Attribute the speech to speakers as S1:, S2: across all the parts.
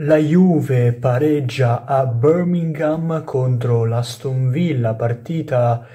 S1: La Juve pareggia a Birmingham contro l'Aston Villa, partita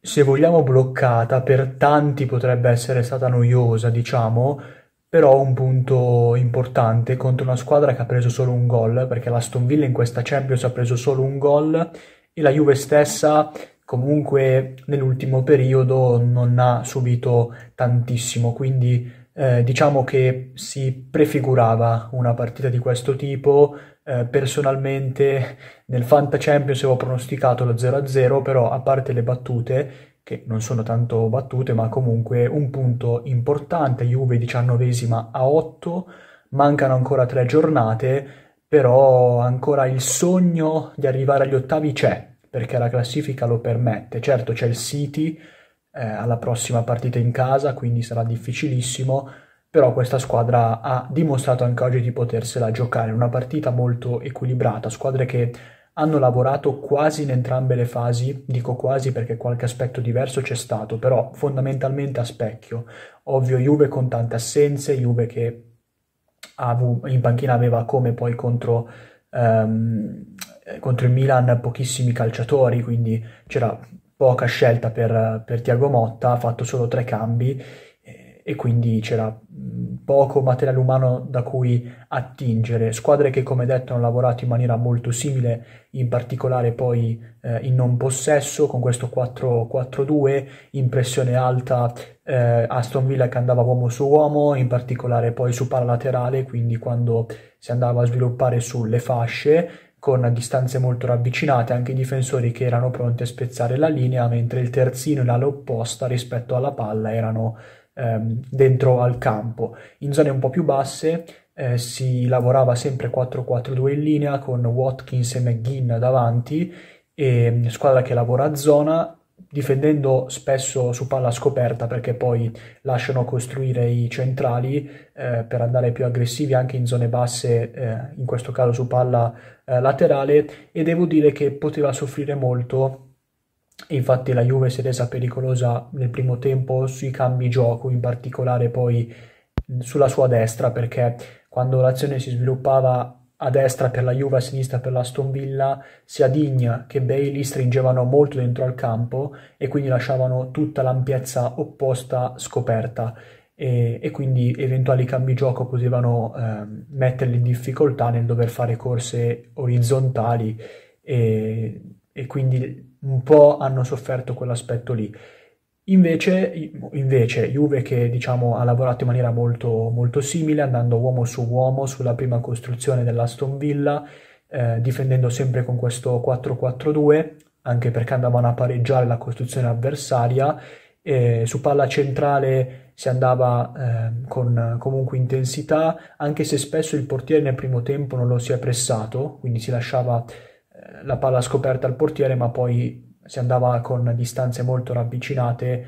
S1: se vogliamo bloccata, per tanti potrebbe essere stata noiosa, diciamo, però un punto importante contro una squadra che ha preso solo un gol, perché l'Aston Villa in questa Champions ha preso solo un gol e la Juve stessa comunque nell'ultimo periodo non ha subito tantissimo, quindi eh, diciamo che si prefigurava una partita di questo tipo. Eh, personalmente nel Fanta Champions avevo pronosticato lo 0-0, però a parte le battute, che non sono tanto battute, ma comunque un punto importante, Juve 19 esima a 8, mancano ancora tre giornate, però ancora il sogno di arrivare agli ottavi c'è, perché la classifica lo permette. Certo c'è il City eh, alla prossima partita in casa, quindi sarà difficilissimo, però questa squadra ha dimostrato anche oggi di potersela giocare, una partita molto equilibrata, squadre che hanno lavorato quasi in entrambe le fasi, dico quasi perché qualche aspetto diverso c'è stato, però fondamentalmente a specchio. Ovvio Juve con tante assenze, Juve che in panchina aveva come poi contro, ehm, contro il Milan pochissimi calciatori, quindi c'era poca scelta per, per Tiago Motta, ha fatto solo tre cambi eh, e quindi c'era mm, poco materiale umano da cui attingere. Squadre che come detto hanno lavorato in maniera molto simile, in particolare poi eh, in non possesso con questo 4-4-2, in pressione alta eh, Aston Villa che andava uomo su uomo, in particolare poi su paralaterale, quindi quando si andava a sviluppare sulle fasce con distanze molto ravvicinate anche i difensori che erano pronti a spezzare la linea, mentre il terzino e l'ala opposta rispetto alla palla erano ehm, dentro al campo. In zone un po' più basse eh, si lavorava sempre 4-4-2 in linea con Watkins e McGinn davanti, e ehm, squadra che lavora a zona difendendo spesso su palla scoperta perché poi lasciano costruire i centrali eh, per andare più aggressivi anche in zone basse, eh, in questo caso su palla eh, laterale e devo dire che poteva soffrire molto infatti la Juve si è resa pericolosa nel primo tempo sui cambi gioco, in particolare poi sulla sua destra perché quando l'azione si sviluppava a destra per la Juve, a sinistra per la Aston Villa, sia Digna che Bailey stringevano molto dentro al campo e quindi lasciavano tutta l'ampiezza opposta scoperta e, e quindi eventuali cambi gioco potevano eh, metterli in difficoltà nel dover fare corse orizzontali e, e quindi un po' hanno sofferto quell'aspetto lì. Invece, invece, Juve che diciamo, ha lavorato in maniera molto, molto, simile, andando uomo su uomo sulla prima costruzione dell'Aston Villa, eh, difendendo sempre con questo 4-4-2, anche perché andavano a pareggiare la costruzione avversaria. Eh, su palla centrale si andava eh, con comunque intensità, anche se spesso il portiere nel primo tempo non lo si è pressato, quindi si lasciava eh, la palla scoperta al portiere, ma poi si andava con distanze molto ravvicinate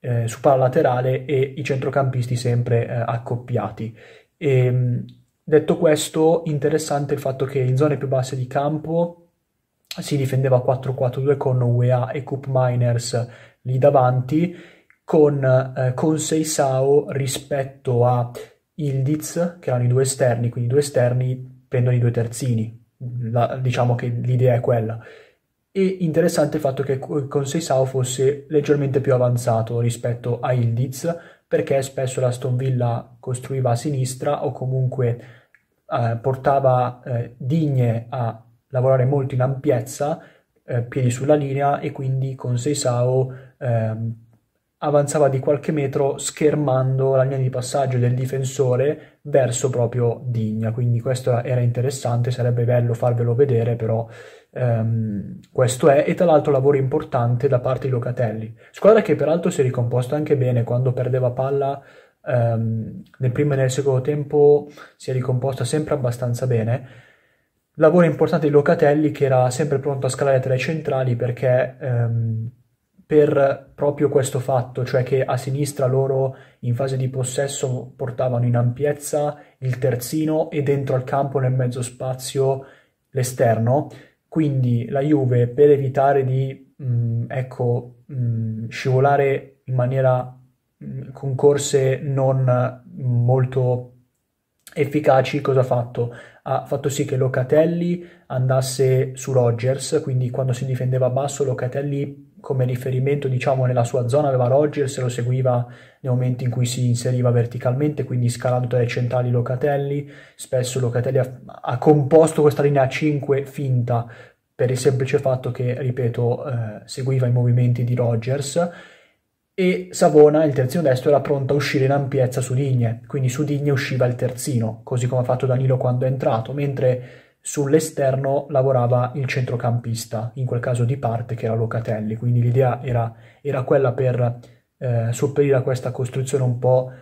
S1: eh, su palla laterale e i centrocampisti sempre eh, accoppiati. E, ehm, detto questo, interessante il fatto che in zone più basse di campo si difendeva 4-4-2 con UEA e Coop Miners lì davanti, con, eh, con Seisao rispetto a Ildiz, che erano i due esterni, quindi i due esterni prendono i due terzini, La, diciamo che l'idea è quella e interessante il fatto che Conseil Sao fosse leggermente più avanzato rispetto a Ildiz perché spesso la Stone Villa costruiva a sinistra o comunque eh, portava eh, Digne a lavorare molto in ampiezza, eh, piedi sulla linea e quindi Conseil Sao ehm, avanzava di qualche metro schermando la linea di passaggio del difensore verso proprio Digna, quindi questo era interessante, sarebbe bello farvelo vedere, però ehm, questo è, e tra l'altro lavoro importante da parte di Locatelli, squadra che peraltro si è ricomposta anche bene quando perdeva palla ehm, nel primo e nel secondo tempo, si è ricomposta sempre abbastanza bene. Lavoro importante di Locatelli che era sempre pronto a scalare tra i centrali perché... Ehm, per proprio questo fatto, cioè che a sinistra loro in fase di possesso portavano in ampiezza il terzino e dentro al campo nel mezzo spazio l'esterno. Quindi la Juve per evitare di mh, mm, ecco, mh, mm, scivolare in maniera mh, mm, con corse non molto efficaci, cosa ha fatto? Ha fatto sì che Locatelli andasse su Rogers, quindi quando si difendeva basso Locatelli come riferimento diciamo nella sua zona aveva Rogers lo seguiva nei momenti in cui si inseriva verticalmente quindi scalando tra i centrali Locatelli spesso Locatelli ha, ha composto questa linea 5 finta per il semplice fatto che ripeto eh, seguiva i movimenti di Rogers e Savona il terzino destro era pronto a uscire in ampiezza su Digne quindi su Digne usciva il terzino così come ha fatto Danilo quando è entrato mentre Sull'esterno lavorava il centrocampista, in quel caso di parte, che era Locatelli, quindi l'idea era, era quella per eh, sopperire a questa costruzione un po'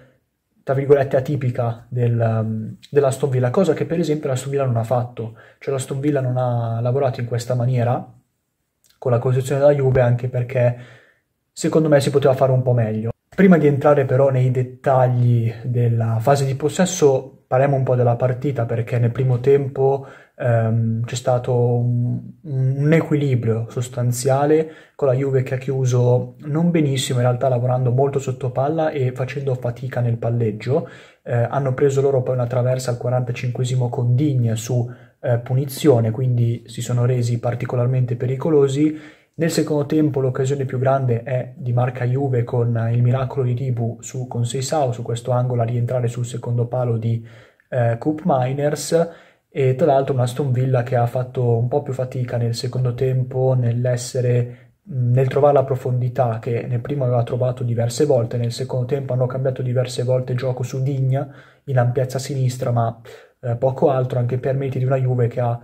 S1: tra virgolette atipica del, um, dell'Aston Villa, cosa che per esempio la Stonvilla non ha fatto, cioè la Stonvilla non ha lavorato in questa maniera con la costruzione della Juve anche perché secondo me si poteva fare un po' meglio. Prima di entrare però nei dettagli della fase di possesso parliamo un po' della partita perché nel primo tempo ehm, c'è stato un, un, equilibrio sostanziale con la Juve che ha chiuso non benissimo, in realtà lavorando molto sotto palla e facendo fatica nel palleggio. Eh, hanno preso loro poi una traversa al 45 con Digne su eh, punizione, quindi si sono resi particolarmente pericolosi nel secondo tempo l'occasione più grande è di marca Juve con il miracolo di Dibu su con Seisao su questo angolo a rientrare sul secondo palo di eh, Coop Miners e tra l'altro un Aston Villa che ha fatto un po' più fatica nel secondo tempo nell'essere nel trovare la profondità che nel primo aveva trovato diverse volte, nel secondo tempo hanno cambiato diverse volte gioco su Digna in ampiezza sinistra, ma eh, poco altro anche per meriti di una Juve che ha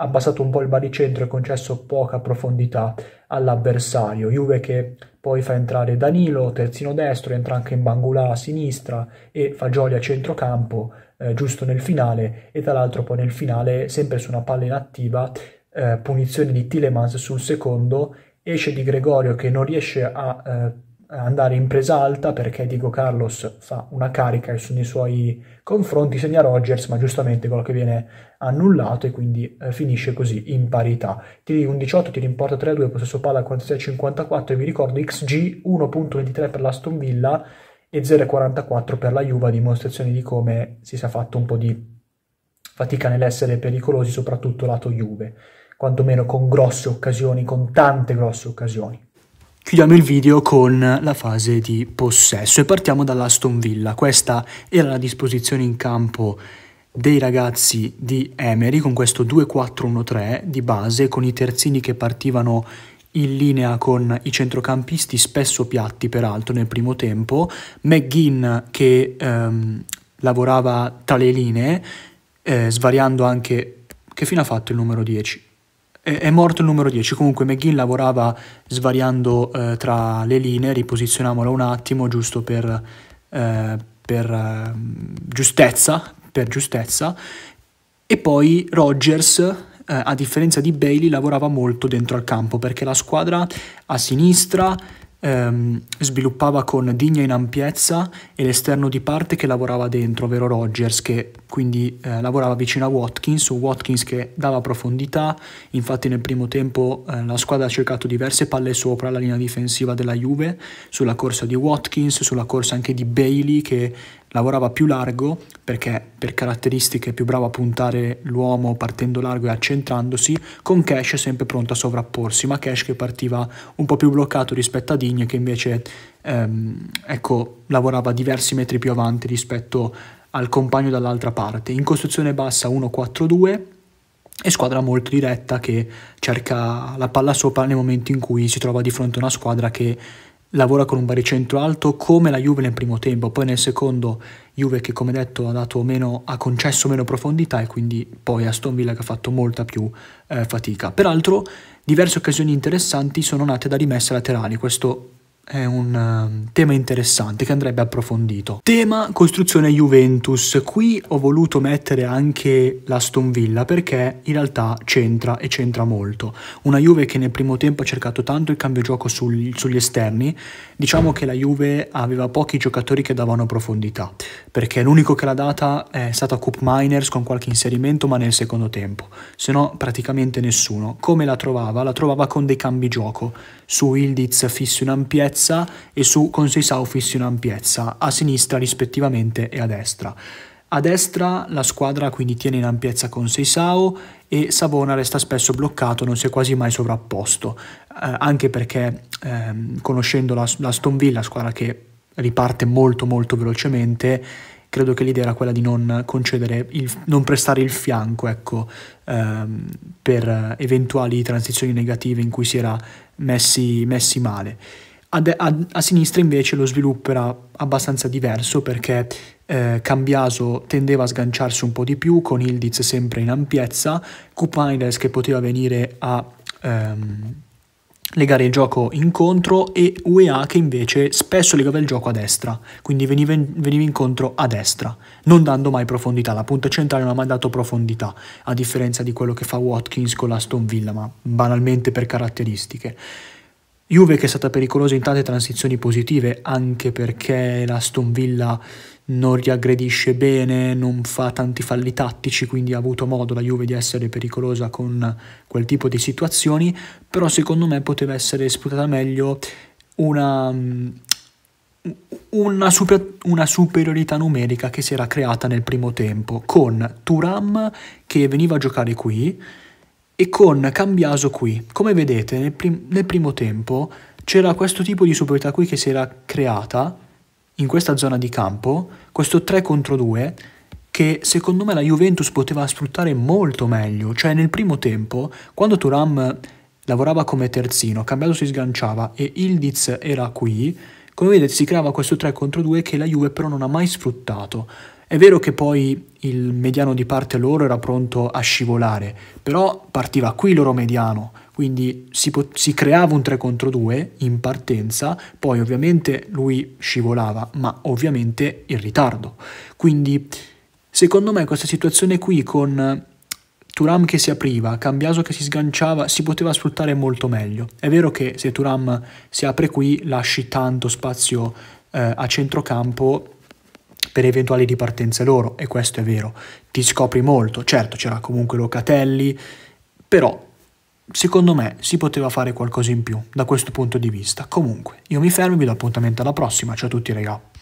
S1: abbassato un po' il baricentro e concesso poca profondità all'avversario. Juve che poi fa entrare Danilo, terzino destro, entra anche in Bangulà a sinistra e Fagioli a centrocampo, eh, giusto nel finale, e tra l'altro poi nel finale, sempre su una palla inattiva, eh, punizione di Tilemans sul secondo, esce di Gregorio che non riesce a... Eh, andare in presa alta perché Diego Carlos fa una carica nei suoi confronti, segna Rogers, ma giustamente quello che viene annullato e quindi eh, finisce così in parità. Tiri un 18 tiri in porta 3-2, possesso palla 46-54 e vi ricordo XG 1.23 per l'Aston Villa e 0.44 per la Juve, dimostrazione di come si sia fatto un po' di fatica nell'essere pericolosi, soprattutto lato Juve, quantomeno con grosse occasioni, con tante grosse occasioni. Chiudiamo il video con la fase di possesso e partiamo dall'Aston Villa. Questa era la disposizione in campo dei ragazzi di Emery con questo 2-4-1-3 di base con i terzini che partivano in linea con i centrocampisti spesso piatti peraltro nel primo tempo, McGinn che ehm, lavorava tra le linee eh, svariando anche che fine ha fatto il numero 10? è morto il numero 10. Comunque McGinn lavorava svariando eh, tra le linee, riposizionamolo un attimo giusto per, eh, per eh, giustezza, per giustezza. E poi Rogers, eh, a differenza di Bailey, lavorava molto dentro al campo perché la squadra a sinistra ehm, sviluppava con Digna in ampiezza e l'esterno di parte che lavorava dentro, ovvero Rogers, che quindi eh, lavorava vicino a Watkins, un Watkins che dava profondità, infatti nel primo tempo eh, la squadra ha cercato diverse palle sopra la linea difensiva della Juve, sulla corsa di Watkins, sulla corsa anche di Bailey che lavorava più largo perché per caratteristiche è più bravo a puntare l'uomo partendo largo e accentrandosi, con Cash sempre pronto a sovrapporsi, ma Cash che partiva un po' più bloccato rispetto a Digne che invece ehm, ecco, lavorava diversi metri più avanti rispetto al compagno dall'altra parte. In costruzione bassa 1-4-2 e squadra molto diretta che cerca la palla sopra nel momento in cui si trova di fronte a una squadra che lavora con un baricentro alto come la Juve nel primo tempo, poi nel secondo Juve che come detto ha, meno, ha concesso meno profondità e quindi poi Aston Villa che ha fatto molta più eh, fatica. Peraltro diverse occasioni interessanti sono nate da rimesse laterali, questo è un ehm, tema interessante che andrebbe approfondito. Tema costruzione Juventus. Qui ho voluto mettere anche l'Aston Villa perché in realtà c'entra e c'entra molto. Una Juve che nel primo tempo ha cercato tanto il cambio gioco sul, sugli esterni. Diciamo che la Juve aveva pochi giocatori che davano profondità perché l'unico che l'ha data è stata Coop Miners con qualche inserimento ma nel secondo tempo. Se no praticamente nessuno. Come la trovava? La trovava con dei cambi gioco su Ildiz fisso in ampiezza lunghezza e su con Conseil Saufis in ampiezza, a sinistra rispettivamente e a destra. A destra la squadra quindi tiene in ampiezza con Seisao e Savona resta spesso bloccato, non si è quasi mai sovrapposto, eh, anche perché ehm, conoscendo la, la Stonvilla, squadra che riparte molto molto velocemente, credo che l'idea era quella di non concedere, il, non prestare il fianco ecco, ehm, per eventuali transizioni negative in cui si era messi, messi male. A, de- a-, a, sinistra invece lo sviluppo era abbastanza diverso perché eh, Cambiaso tendeva a sganciarsi un po' di più con Ildiz sempre in ampiezza, Kupanides che poteva venire a ehm, legare il gioco incontro e UEA che invece spesso legava il gioco a destra, quindi veniva, in- veniva incontro a destra, non dando mai profondità, la punta centrale non ha mai dato profondità, a differenza di quello che fa Watkins con la Stone Villa, ma banalmente per caratteristiche. Juve che è stata pericolosa in tante transizioni positive, anche perché la Villa non riaggredisce bene, non fa tanti falli tattici, quindi ha avuto modo la Juve di essere pericolosa con quel tipo di situazioni, però secondo me poteva essere esplotata meglio una, mm, una, super, una, superiorità numerica che si era creata nel primo tempo, con Turam che veniva a giocare qui, e con Cambiaso qui. Come vedete nel, prim nel primo tempo c'era questo tipo di superiorità qui che si era creata in questa zona di campo, questo 3 contro 2 che secondo me la Juventus poteva sfruttare molto meglio, cioè nel primo tempo quando Turam lavorava come terzino, Cambiaso si sganciava e Ildiz era qui, come vedete si creava questo 3 contro 2 che la Juve però non ha mai sfruttato. È vero che poi il mediano di parte loro era pronto a scivolare, però partiva qui il loro mediano, quindi si, po- si creava un 3 contro 2 in partenza, poi ovviamente lui scivolava, ma ovviamente in ritardo. Quindi secondo me questa situazione qui con Turam che si apriva, Cambiaso che si sganciava, si poteva sfruttare molto meglio. È vero che se Turam si apre qui lasci tanto spazio eh, a centrocampo per eventuali ripartenze loro, e questo è vero. Ti scopri molto, certo c'era comunque Locatelli, però secondo me si poteva fare qualcosa in più da questo punto di vista. Comunque, io mi fermo e vi do appuntamento alla prossima. Ciao a tutti, ragazzi.